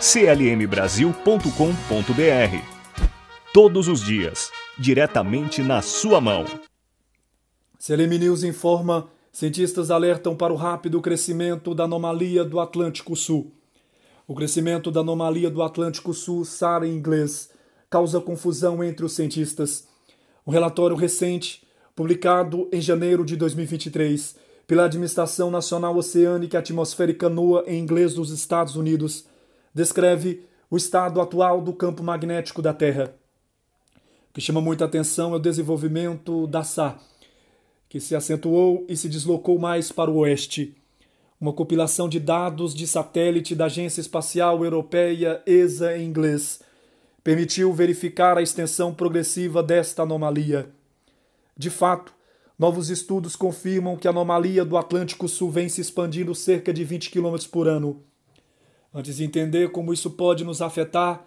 clmbrasil.com.br. Todos os dias, diretamente na sua mão. CLM News informa: cientistas alertam para o rápido crescimento da anomalia do Atlântico Sul. O crescimento da anomalia do Atlântico Sul, SAR em inglês, causa confusão entre os cientistas. Um relatório recente, publicado em janeiro de 2023 pela Administração Nacional Oceânica e Atmosférica NOAA em inglês dos Estados Unidos, descreve o estado atual do campo magnético da Terra. O que chama muita atenção é o desenvolvimento da Sá, que se acentuou e se deslocou mais para o oeste. Uma compilação de dados de satélite da Agência Espacial Europeia ESA em inglês permitiu verificar a extensão progressiva desta anomalia. De fato, novos estudos confirmam que a anomalia do Atlântico Sul vem se expandindo cerca de 20 km por ano. Antes de entender como isso pode nos afetar,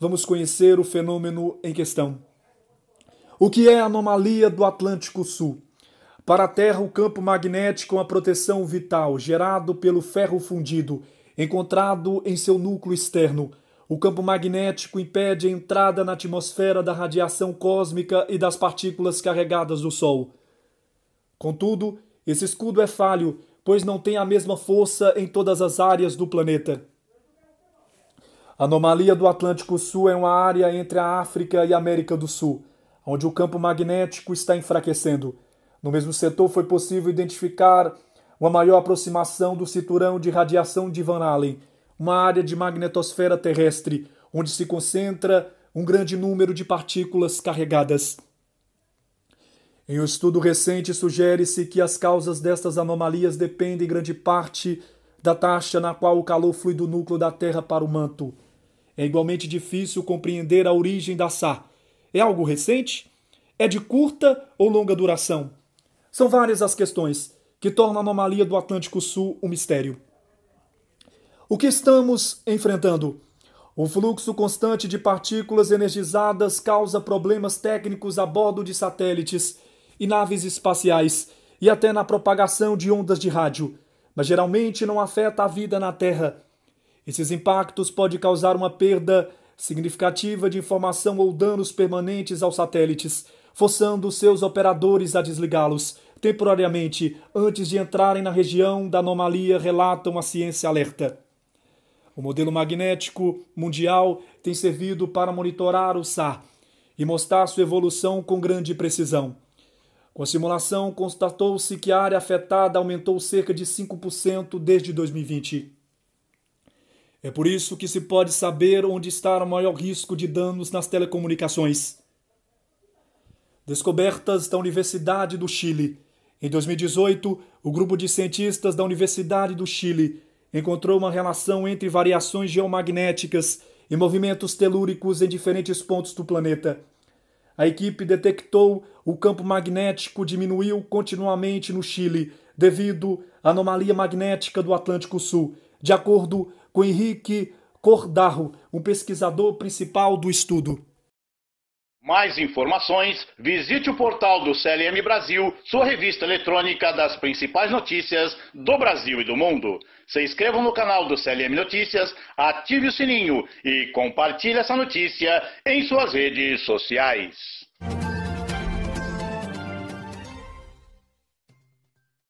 vamos conhecer o fenômeno em questão. O que é a anomalia do Atlântico Sul? Para a Terra, o campo magnético é uma proteção vital gerado pelo ferro fundido, encontrado em seu núcleo externo. O campo magnético impede a entrada na atmosfera da radiação cósmica e das partículas carregadas do Sol. Contudo, esse escudo é falho, pois não tem a mesma força em todas as áreas do planeta. A anomalia do Atlântico Sul é uma área entre a África e a América do Sul, onde o campo magnético está enfraquecendo. No mesmo setor foi possível identificar uma maior aproximação do cinturão de radiação de Van Allen, uma área de magnetosfera terrestre onde se concentra um grande número de partículas carregadas. Em um estudo recente, sugere-se que as causas destas anomalias dependem em grande parte da taxa na qual o calor flui do núcleo da Terra para o manto. É igualmente difícil compreender a origem da SAR. É algo recente? É de curta ou longa duração? São várias as questões que tornam a anomalia do Atlântico Sul um mistério. O que estamos enfrentando? O fluxo constante de partículas energizadas causa problemas técnicos a bordo de satélites e naves espaciais e até na propagação de ondas de rádio mas geralmente não afeta a vida na Terra. Esses impactos podem causar uma perda significativa de informação ou danos permanentes aos satélites, forçando seus operadores a desligá-los temporariamente antes de entrarem na região da anomalia, relatam a Ciência Alerta. O modelo magnético mundial tem servido para monitorar o SAR e mostrar sua evolução com grande precisão. Com a simulação, constatou-se que a área afetada aumentou cerca de 5% desde 2020. É por isso que se pode saber onde está o maior risco de danos nas telecomunicações. Descobertas da Universidade do Chile. Em 2018, o grupo de cientistas da Universidade do Chile encontrou uma relação entre variações geomagnéticas e movimentos telúricos em diferentes pontos do planeta. A equipe detectou o campo magnético diminuiu continuamente no Chile devido à anomalia magnética do Atlântico Sul. De acordo com Henrique Cordarro, um pesquisador principal do estudo. Mais informações, visite o portal do CLM Brasil, sua revista eletrônica das principais notícias do Brasil e do mundo. Se inscreva no canal do CLM Notícias, ative o sininho e compartilhe essa notícia em suas redes sociais.